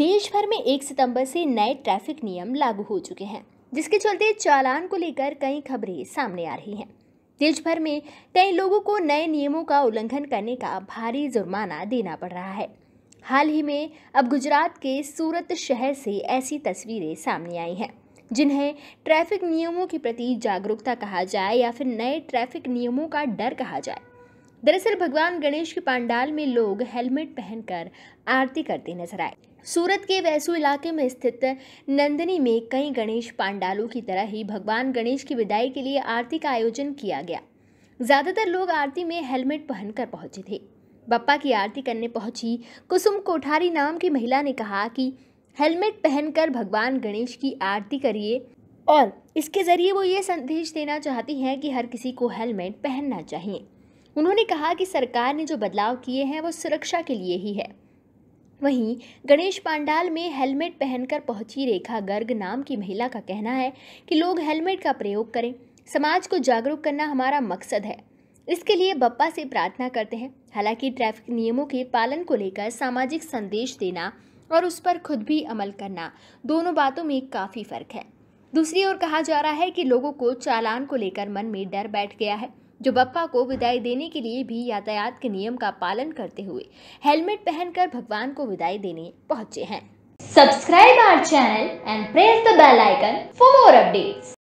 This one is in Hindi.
देश भर में एक सितंबर से नए ट्रैफिक नियम लागू हो चुके हैं जिसके चलते चालान को लेकर कई खबरें सामने आ रही हैं देश भर में कई लोगों को नए नियमों का उल्लंघन करने का भारी जुर्माना देना पड़ रहा है हाल ही में अब गुजरात के सूरत शहर से ऐसी तस्वीरें सामने आई हैं जिन्हें ट्रैफिक नियमों के प्रति जागरूकता कहा जाए या फिर नए ट्रैफिक नियमों का डर कहा जाए दरअसल भगवान गणेश के पांडाल में लोग हेलमेट पहनकर आरती करते नजर आए सूरत के वैसू इलाके में स्थित नंदनी में कई गणेश पांडालों की तरह ही भगवान गणेश की विदाई के लिए आरती का आयोजन किया गया ज़्यादातर लोग आरती में हेलमेट पहनकर पहुंचे थे बप्पा की आरती करने पहुंची कुसुम कोठारी नाम की महिला ने कहा कि हेलमेट पहनकर भगवान गणेश की आरती करिए और इसके ज़रिए वो ये संदेश देना चाहती हैं कि हर किसी को हेलमेट पहनना चाहिए उन्होंने कहा कि सरकार ने जो बदलाव किए हैं वो सुरक्षा के लिए ही है वहीं गणेश पांडाल में हेलमेट पहनकर पहुंची रेखा गर्ग नाम की महिला का कहना है कि लोग हेलमेट का प्रयोग करें समाज को जागरूक करना हमारा मकसद है इसके लिए बप्पा से प्रार्थना करते हैं हालांकि ट्रैफिक नियमों के पालन को लेकर सामाजिक संदेश देना और उस पर खुद भी अमल करना दोनों बातों में काफ़ी फ़र्क है दूसरी ओर कहा जा रहा है कि लोगों को चालान को लेकर मन में डर बैठ गया है जो बप्पा को विदाई देने के लिए भी यातायात के नियम का पालन करते हुए हेलमेट पहनकर भगवान को विदाई देने पहुंचे हैं subscribe our channel and press the bell icon for more updates